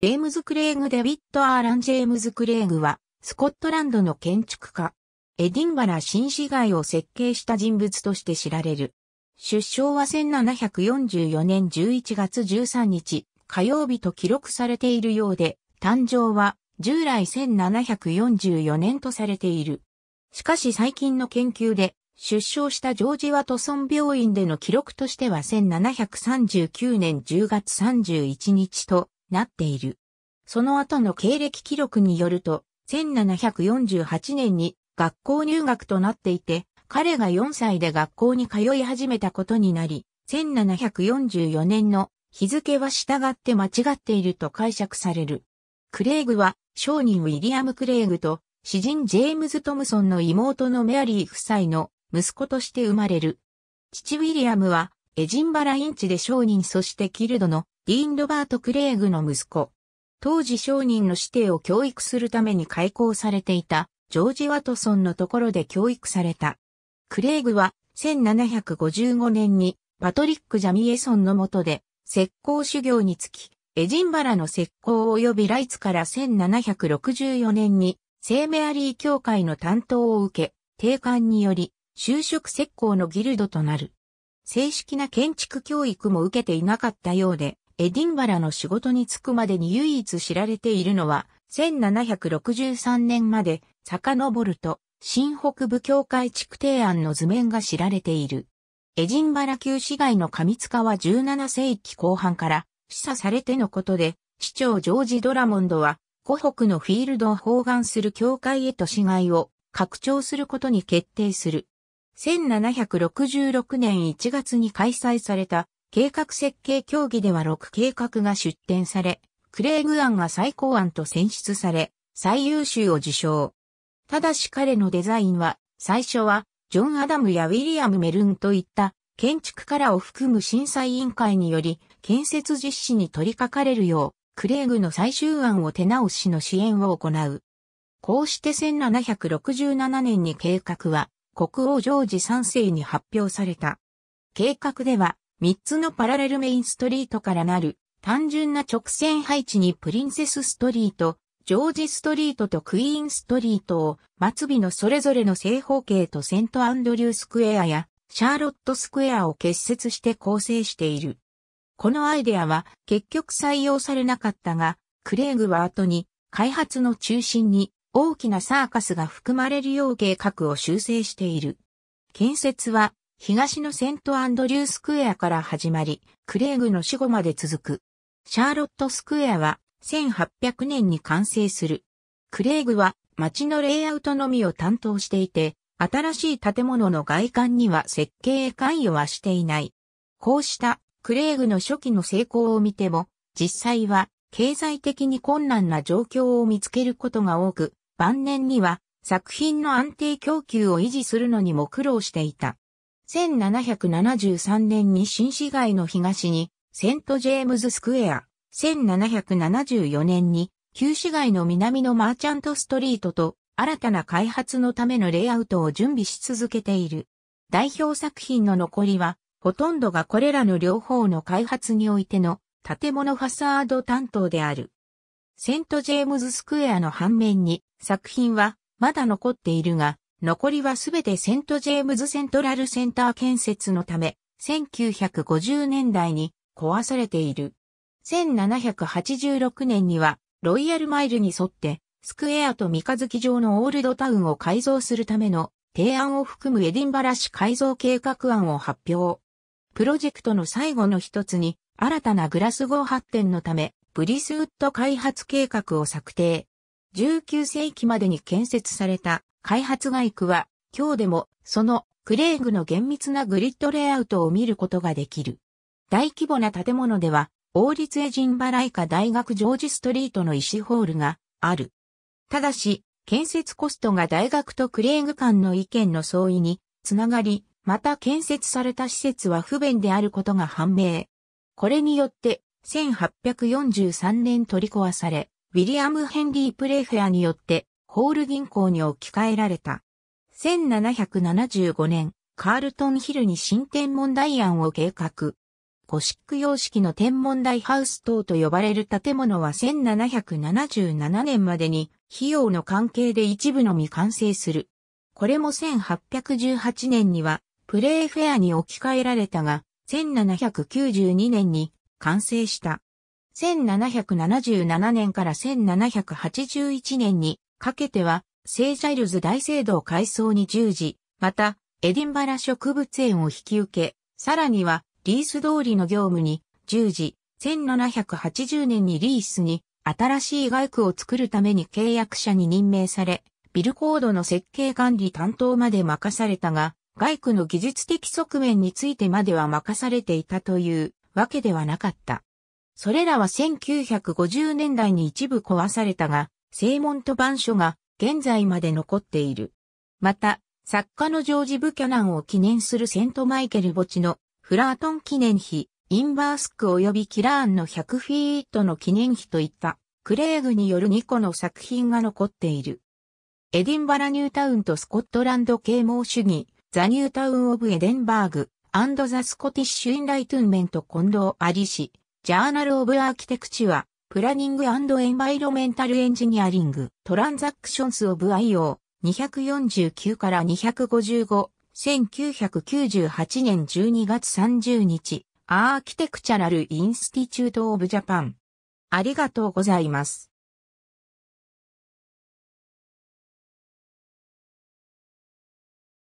ジェームズ・クレイグ・デビット・アーラン・ジェームズ・クレイグは、スコットランドの建築家、エディンバラ新市街を設計した人物として知られる。出生は1744年11月13日、火曜日と記録されているようで、誕生は従来1744年とされている。しかし最近の研究で、出生したジョージ・ワトソン病院での記録としては1739年10月31日と、なっている。その後の経歴記録によると、1748年に学校入学となっていて、彼が4歳で学校に通い始めたことになり、1744年の日付は従って間違っていると解釈される。クレイグは商人ウィリアム・クレイグと詩人ジェームズ・トムソンの妹のメアリー夫妻の息子として生まれる。父ウィリアムはエジンバラインチで商人そしてギルドのディーン・ロバート・クレイグの息子。当時商人の指定を教育するために開校されていたジョージ・ワトソンのところで教育された。クレイグは1755年にパトリック・ジャミエソンの下で石膏修行につき、エジンバラの石膏及びライツから1764年に聖メアリー教会の担当を受け、定款により就職石膏のギルドとなる。正式な建築教育も受けていなかったようで、エディンバラの仕事に就くまでに唯一知られているのは、1763年まで遡ると、新北部教会地区提案の図面が知られている。エジンバラ旧市街の上塚は17世紀後半から示唆されてのことで、市長ジョージ・ドラモンドは、湖北のフィールドを包含する教会へと市街を拡張することに決定する。1766年1月に開催された計画設計協議では6計画が出展され、クレーグ案が最高案と選出され、最優秀を受賞。ただし彼のデザインは、最初は、ジョン・アダムやウィリアム・メルンといった建築からを含む審査委員会により、建設実施に取り掛かれるよう、クレーグの最終案を手直しの支援を行う。こうして1767年に計画は国王ジョージ3世に発表された。計画では、3つのパラレルメインストリートからなる単純な直線配置にプリンセスストリート、ジョージストリートとクイーンストリートを末尾のそれぞれの正方形とセントアンドリュースクエアやシャーロットスクエアを結節して構成している。このアイデアは結局採用されなかったが、クレイグは後に開発の中心に大きなサーカスが含まれるよう計画を修正している。建設は東のセントアンドリュースクエアから始まり、クレーグの死後まで続く。シャーロットスクエアは1800年に完成する。クレーグは街のレイアウトのみを担当していて、新しい建物の外観には設計へ関与はしていない。こうしたクレーグの初期の成功を見ても、実際は経済的に困難な状況を見つけることが多く、晩年には作品の安定供給を維持するのにも苦労していた。1773年に新市街の東にセントジェームズスクエア、1774年に旧市街の南のマーチャントストリートと新たな開発のためのレイアウトを準備し続けている。代表作品の残りは、ほとんどがこれらの両方の開発においての建物ファサード担当である。セントジェームズスクエアの反面に作品はまだ残っているが、残りはすべてセントジェームズセントラルセンター建設のため、1950年代に壊されている。1786年にはロイヤルマイルに沿ってスクエアと三日月城のオールドタウンを改造するための提案を含むエディンバラ市改造計画案を発表。プロジェクトの最後の一つに新たなグラスゴー発展のためグリスウッド開発計画を策定。19世紀までに建設された開発街区は、今日でもそのクレーグの厳密なグリッドレイアウトを見ることができる。大規模な建物では、王立エジンバライカ大学ジョージストリートの石ホールがある。ただし、建設コストが大学とクレーグ間の意見の相違につながり、また建設された施設は不便であることが判明。これによって1843年取り壊され、ウィリアム・ヘンリー・プレフェアによってホール銀行に置き換えられた。1775年、カールトンヒルに新天文台案を計画。ゴシック様式の天文台ハウス等と呼ばれる建物は1777年までに費用の関係で一部のみ完成する。これも1818年にはプレーフェアに置き換えられたが、1792年に完成した。1777年から1781年にかけては、聖ジャイルズ大聖堂改装に従事、また、エディンバラ植物園を引き受け、さらには、リース通りの業務に従事、1780年にリースに新しい外区を作るために契約者に任命され、ビルコードの設計管理担当まで任されたが、外区の技術的側面についてまでは任されていたという。わけではなかった。それらは1950年代に一部壊されたが、正門と板書が現在まで残っている。また、作家のジョージ・ブキャナンを記念するセントマイケル墓地のフラートン記念碑、インバースク及びキラーンの100フィートの記念碑といったクレーグによる2個の作品が残っている。エディンバラニュータウンとスコットランド啓蒙主義、ザニュータウンオブエデンバーグ、アンドザ・スコティッシュ・インライトゥンメントコンドー・アリシ、ジャーナル・オブ・アーキテクチュア、プランニングエンバイロメンタル・エンジニアリング、トランザクションス・オブ・アイオー、249から255、1998年12月30日、アーキテクチャラル・インスティチュート・オブ・ジャパン。ありがとうございます。